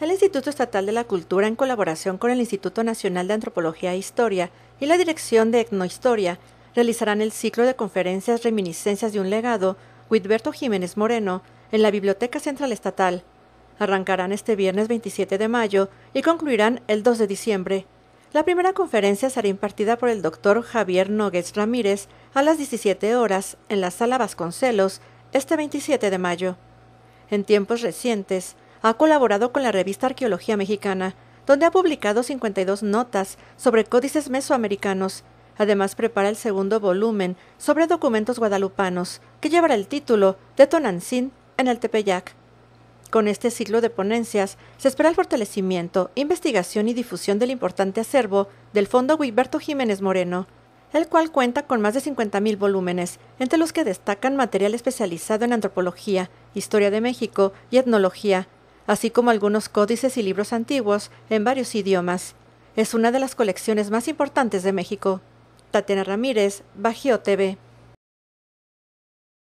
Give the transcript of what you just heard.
El Instituto Estatal de la Cultura, en colaboración con el Instituto Nacional de Antropología e Historia y la Dirección de Etnohistoria, realizarán el ciclo de conferencias Reminiscencias de un legado, Huitberto Jiménez Moreno, en la Biblioteca Central Estatal. Arrancarán este viernes 27 de mayo y concluirán el 2 de diciembre. La primera conferencia será impartida por el doctor Javier Nogues Ramírez a las 17 horas en la Sala Vasconcelos este 27 de mayo. En tiempos recientes, ha colaborado con la revista Arqueología Mexicana, donde ha publicado 52 notas sobre códices mesoamericanos. Además, prepara el segundo volumen sobre documentos guadalupanos, que llevará el título de Tonancín en el Tepeyac. Con este ciclo de ponencias se espera el fortalecimiento, investigación y difusión del importante acervo del Fondo Guiberto Jiménez Moreno, el cual cuenta con más de 50.000 volúmenes, entre los que destacan material especializado en antropología, historia de México y etnología, así como algunos códices y libros antiguos en varios idiomas. Es una de las colecciones más importantes de México. Tatiana Ramírez, Bajío TV.